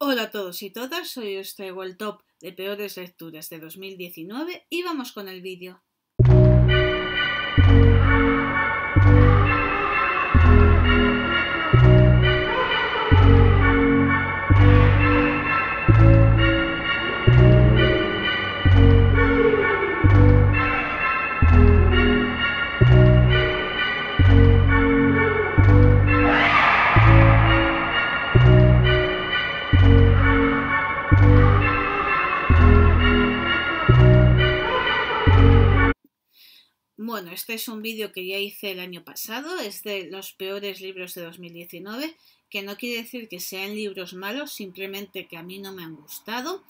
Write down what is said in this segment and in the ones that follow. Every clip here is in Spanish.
Hola a todos y todas, Soy os el top de peores lecturas de 2019 y vamos con el vídeo. Bueno, este es un vídeo que ya hice el año pasado, es de los peores libros de 2019, que no quiere decir que sean libros malos, simplemente que a mí no me han gustado.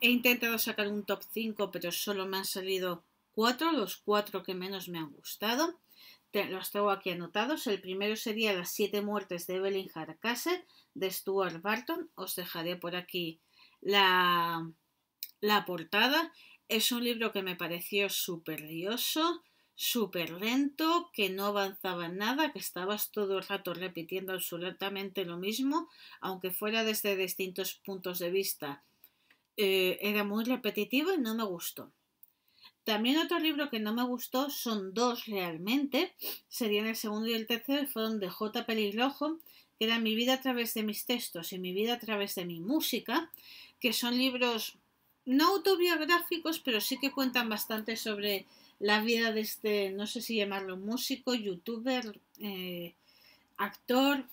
He intentado sacar un top 5, pero solo me han salido 4, los 4 que menos me han gustado. los tengo aquí anotados. El primero sería Las siete muertes de Evelyn Castle de Stuart Barton. Os dejaré por aquí la, portada. Es un libro que me pareció súper lioso súper lento, que no avanzaba nada, que estabas todo el rato repitiendo absolutamente lo mismo, aunque fuera desde distintos puntos de vista. Eh, era muy repetitivo y no me gustó. También otro libro que no me gustó, son dos realmente, serían el segundo y el tercer, fueron de J. Peliglojo, que era Mi vida a través de mis textos y Mi vida a través de mi música, que son libros no autobiográficos, pero sí que cuentan bastante sobre la vida de este, no sé si llamarlo músico, youtuber, eh, actor,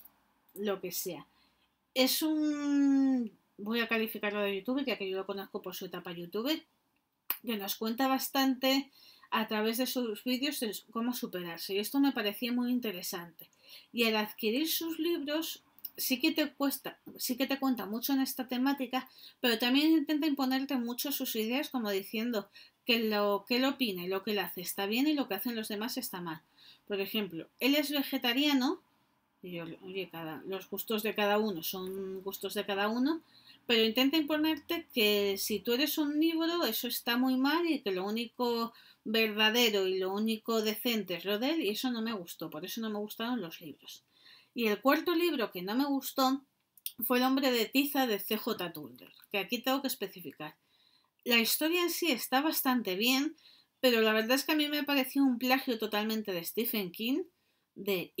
lo que sea. Es un, voy a calificarlo de youtuber, ya que yo lo conozco por su etapa youtuber, que nos cuenta bastante a través de sus vídeos cómo superarse. Y esto me parecía muy interesante. Y al adquirir sus libros, sí que te cuesta, sí que te cuenta mucho en esta temática, pero también intenta imponerte mucho sus ideas como diciendo que lo que él opina y lo que él hace está bien y lo que hacen los demás está mal. Por ejemplo, él es vegetariano, y yo, oye, cada, los gustos de cada uno son gustos de cada uno, pero intenta imponerte que si tú eres omnívoro eso está muy mal y que lo único verdadero y lo único decente es lo de él y eso no me gustó, por eso no me gustaron los libros. Y el cuarto libro que no me gustó fue El hombre de tiza de CJ Turner, que aquí tengo que especificar. La historia en sí está bastante bien, pero la verdad es que a mí me pareció un plagio totalmente de Stephen King, de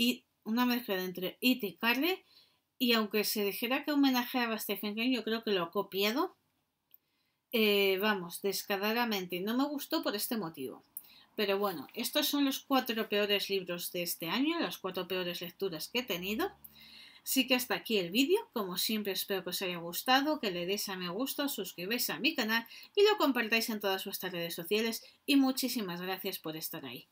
una mezcla de entre It y Carly, y aunque se dijera que homenajeaba a Stephen King, yo creo que lo ha copiado, eh, vamos, descaradamente. No me gustó por este motivo. Pero bueno, estos son los cuatro peores libros de este año, las cuatro peores lecturas que he tenido. Así que hasta aquí el vídeo, como siempre espero que os haya gustado, que le deis a me gusta, suscribáis a mi canal y lo compartáis en todas vuestras redes sociales y muchísimas gracias por estar ahí.